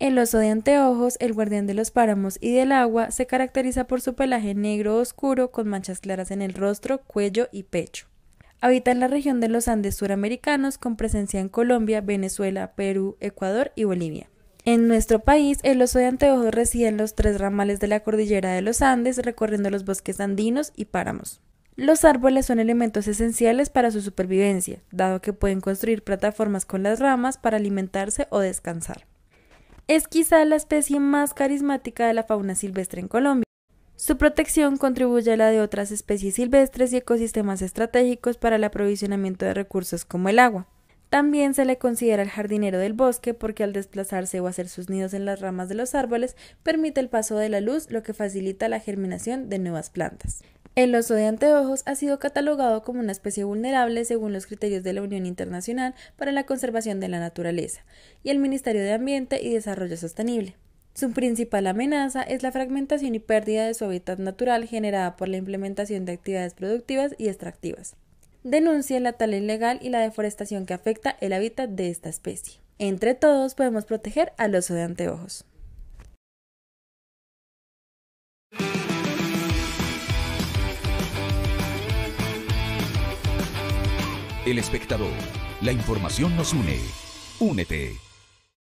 El oso de anteojos, el guardián de los páramos y del agua, se caracteriza por su pelaje negro oscuro con manchas claras en el rostro, cuello y pecho. Habita en la región de los Andes suramericanos con presencia en Colombia, Venezuela, Perú, Ecuador y Bolivia. En nuestro país, el oso de anteojos reside en los tres ramales de la cordillera de los Andes, recorriendo los bosques andinos y páramos. Los árboles son elementos esenciales para su supervivencia, dado que pueden construir plataformas con las ramas para alimentarse o descansar es quizá la especie más carismática de la fauna silvestre en Colombia. Su protección contribuye a la de otras especies silvestres y ecosistemas estratégicos para el aprovisionamiento de recursos como el agua. También se le considera el jardinero del bosque porque al desplazarse o hacer sus nidos en las ramas de los árboles permite el paso de la luz, lo que facilita la germinación de nuevas plantas. El oso de anteojos ha sido catalogado como una especie vulnerable según los criterios de la Unión Internacional para la Conservación de la Naturaleza y el Ministerio de Ambiente y Desarrollo Sostenible. Su principal amenaza es la fragmentación y pérdida de su hábitat natural generada por la implementación de actividades productivas y extractivas. Denuncia la tala ilegal y la deforestación que afecta el hábitat de esta especie. Entre todos podemos proteger al oso de anteojos. El espectador. La información nos une. Únete.